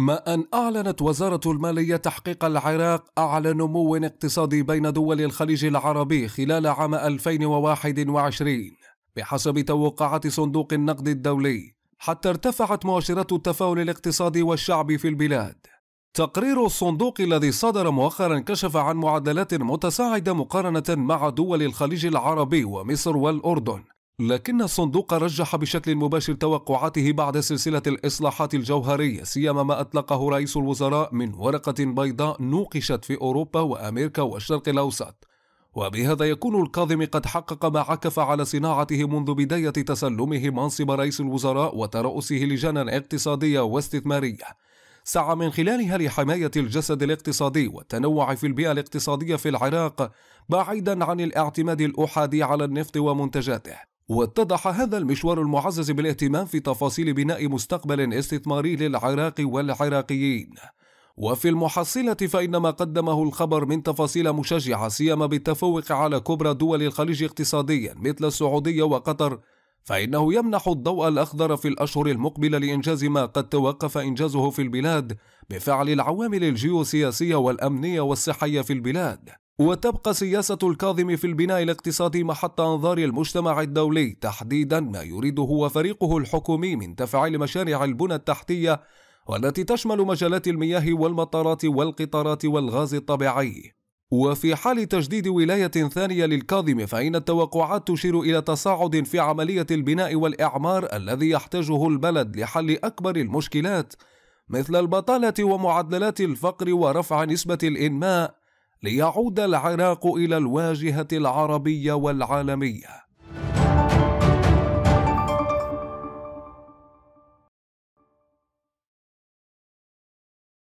ما أن أعلنت وزارة المالية تحقيق العراق أعلى نمو اقتصادي بين دول الخليج العربي خلال عام 2021 بحسب توقعات صندوق النقد الدولي حتى ارتفعت مؤشرات التفاؤل الاقتصادي والشعبي في البلاد تقرير الصندوق الذي صدر مؤخرا كشف عن معدلات متساعدة مقارنة مع دول الخليج العربي ومصر والأردن لكن الصندوق رجح بشكل مباشر توقعاته بعد سلسلة الإصلاحات الجوهرية سيما ما أطلقه رئيس الوزراء من ورقة بيضاء نوقشت في أوروبا وأمريكا والشرق الأوسط وبهذا يكون الكاظم قد حقق ما عكف على صناعته منذ بداية تسلمه منصب رئيس الوزراء وترأسه لجانا اقتصادية واستثمارية سعى من خلالها لحماية الجسد الاقتصادي والتنوع في البيئة الاقتصادية في العراق بعيدا عن الاعتماد الأحادي على النفط ومنتجاته واتضح هذا المشوار المعزز بالاهتمام في تفاصيل بناء مستقبل استثماري للعراق والعراقيين وفي المحصلة فإن ما قدمه الخبر من تفاصيل مشجعة سيما بالتفوق على كبرى دول الخليج اقتصاديا مثل السعودية وقطر فإنه يمنح الضوء الأخضر في الأشهر المقبلة لإنجاز ما قد توقف إنجازه في البلاد بفعل العوامل الجيوسياسية والأمنية والصحية في البلاد وتبقى سياسة الكاظم في البناء الاقتصادي محط أنظار المجتمع الدولي تحديدا ما يريده وفريقه الحكومي من تفعيل مشاريع البنى التحتية والتي تشمل مجالات المياه والمطارات والقطارات والغاز الطبيعي وفي حال تجديد ولاية ثانية للكاظم فإن التوقعات تشير إلى تصاعد في عملية البناء والإعمار الذي يحتاجه البلد لحل أكبر المشكلات مثل البطالة ومعدلات الفقر ورفع نسبة الإنماء ليعود العراق إلى الواجهة العربية والعالمية